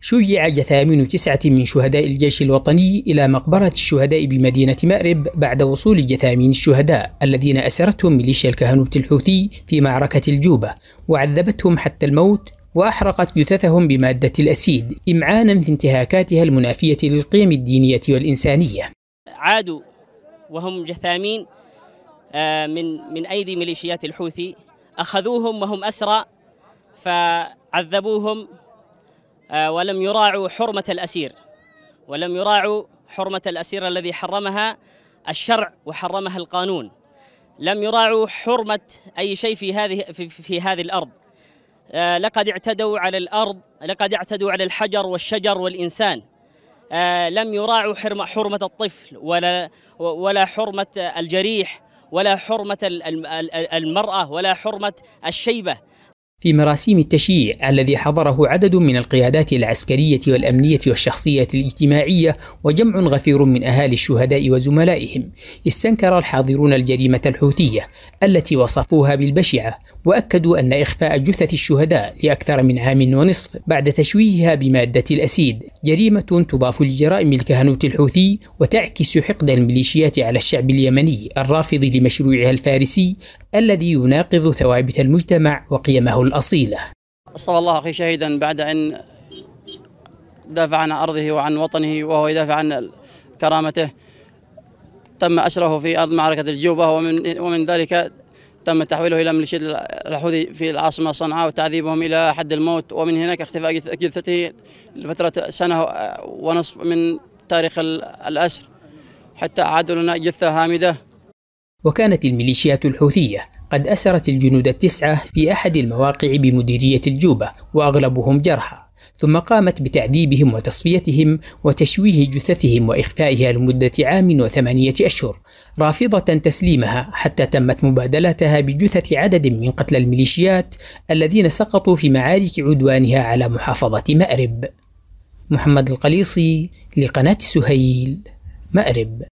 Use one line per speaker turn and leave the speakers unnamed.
شيع جثامين تسعة من شهداء الجيش الوطني إلى مقبرة الشهداء بمدينة مأرب بعد وصول جثامين الشهداء الذين أسرتهم ميليشيا الكهنوت الحوثي في معركة الجوبة وعذبتهم حتى الموت وأحرقت جثثهم بمادة الأسيد إمعانا في انتهاكاتها المنافية للقيم الدينية والإنسانية
عادوا وهم جثامين آه، من من أيدي ميليشيات الحوثي أخذوهم وهم أسرى فعذبوهم آه، ولم يراعوا حرمة الأسير ولم يراعوا حرمة الأسير الذي حرمها الشرع وحرمها القانون لم يراعوا حرمة أي شيء في هذه في, في هذه الأرض آه، لقد اعتدوا على الأرض لقد اعتدوا على الحجر والشجر والإنسان آه، لم يراعوا حرمة الطفل ولا ولا حرمة الجريح ولا حرمة المرأة ولا حرمة الشيبة
في مراسيم التشييع الذي حضره عدد من القيادات العسكرية والأمنية والشخصية الاجتماعية وجمع غفير من أهالي الشهداء وزملائهم استنكر الحاضرون الجريمة الحوثية التي وصفوها بالبشعة وأكدوا أن إخفاء جثث الشهداء لأكثر من عام ونصف بعد تشويهها بمادة الأسيد جريمة تضاف لجرائم الكهنوت الحوثي وتعكس حقد الميليشيات على الشعب اليمني الرافض لمشروعها الفارسي الذي يناقض ثوابت المجتمع وقيمه الأصيلة
صلى الله أخي شهيدا بعد أن دافع عن أرضه وعن وطنه وهو يدافع عن كرامته تم أسره في أرض معركة الجوبة ومن, ومن ذلك تم تحويله إلى ميليشيات الحوثي في العاصمة صنعاء وتعذيبهم إلى حد الموت ومن هناك اختفاء جثته لفترة سنة ونصف من تاريخ الأسر حتى اعادوا لنا جثة
هامدة وكانت الميليشيات الحوثية قد أسرت الجنود التسعة في أحد المواقع بمديرية الجوبة وأغلبهم جرحى ثم قامت بتعذيبهم وتصفيتهم وتشويه جثثهم وإخفائها لمدة عام وثمانية أشهر رافضة تسليمها حتى تمت مبادلتها بجثث عدد من قتلى الميليشيات الذين سقطوا في معارك عدوانها على محافظة مأرب محمد القليصي لقناة سهيل مأرب